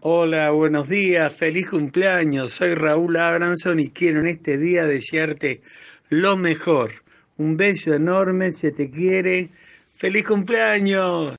Hola, buenos días, feliz cumpleaños. Soy Raúl Abranson y quiero en este día desearte lo mejor. Un beso enorme, se te quiere. ¡Feliz cumpleaños!